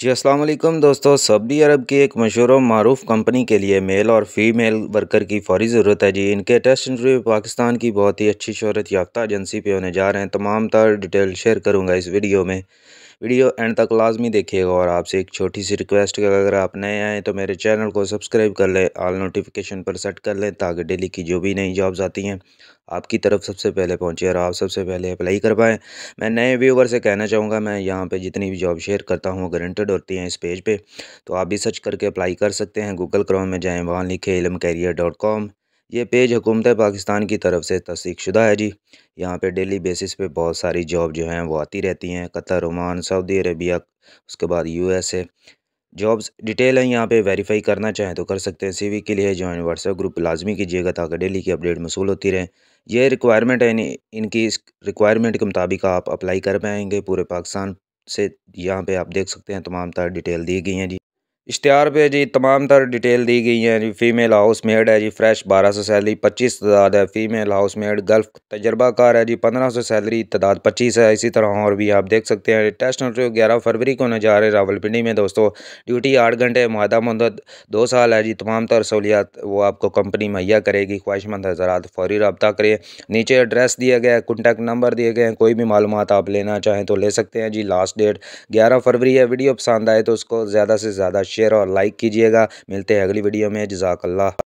जी असलम दोस्तों सऊदी अरब की एक मशहूर व मरूफ़ कंपनी के लिए मेल और फीमेल वर्कर की फौरी ज़रूरत है जी इनके टेस्ट इंटरव्यू पाकिस्तान की बहुत ही अच्छी शहरत याफ्ता एजेंसी पे होने जा रहे हैं तमाम तर डिटेल शेयर करूँगा इस वीडियो में वीडियो एंड तक लाजमी देखिएगा और आपसे एक छोटी सी रिक्वेस्ट है अगर आप नए आएँ तो मेरे चैनल को सब्सक्राइब कर लें ऑल नोटिफिकेशन पर सेट कर लें ताकि डेली की जो भी नई जॉब्स आती हैं आपकी तरफ सबसे पहले पहुंचे और आप सबसे पहले अप्लाई कर पाएँ मैं नए व्यूवर से कहना चाहूँगा मैं यहाँ पे जितनी भी जॉब शेयर करता हूँ ग्रंटेड होती हैं इस पेज पे तो आप भी सर्च करके अप्लाई कर सकते हैं गूगल क्रोम में जाएँ वहाँ लिखे इलम कैरियर डॉट कॉम ये पेज हुकूमत पाकिस्तान की तरफ से तस्दीक शुदा है जी यहाँ पे डेली बेसिस पे बहुत सारी जॉब जो हैं वो आती रहती हैं कतर ओमान सऊदी अरेबिया उसके बाद यूएसए जॉब्स डिटेल हैं यहाँ पे वेरीफाई करना चाहें तो कर सकते हैं सीवी के लिए ज्वाइन व्हाट्सएप ग्रुप लाजमी कीजिएगा ताकि डेली की अपडेट मसूल होती रहें ये रिक्वायरमेंट है इनकी इस रिक्वायरमेंट के मुताबिक आप अप्लाई कर पाएंगे पूरे पाकिस्तान से यहाँ पर आप देख सकते हैं तमाम तरह डिटेल दी गई हैं जी इश्तहार पे जी तमाम तर डिटेल दी गई हैं जी फ़ीमेल हाउस मेड है जी फ्रेश बारह सौ सैलरी पच्चीस तादाद है फ़ीमेल हाउस मेड गल्फ तजर्बाकार है जी पंद्रह सौ सैलरी तादाद पच्चीस है इसी तरह और भी आप देख सकते हैं टेस्ट इंटरव्यू ग्यारह फरवरी को होने जा रहे रावलपिंडी में दोस्तों ड्यूटी आठ घंटे मादा मदद दो साल है जी तमाम तर सहूलियात वो आपको कंपनी मुहैया करेगी ख्वाहिशमंद हजरात फौरी रबता करें नीचे एड्रेस दिया गया है कॉन्टैक्ट नंबर दिए गए हैं कोई भी मालूम आप लेना चाहें तो ले सकते हैं जी लास्ट डेट ग्यारह फरवरी है वीडियो पसंद आए तो उसको ज़्यादा से ज़्यादा शेयर शेयर और लाइक कीजिएगा मिलते हैं अगली वीडियो में जजाकल्ला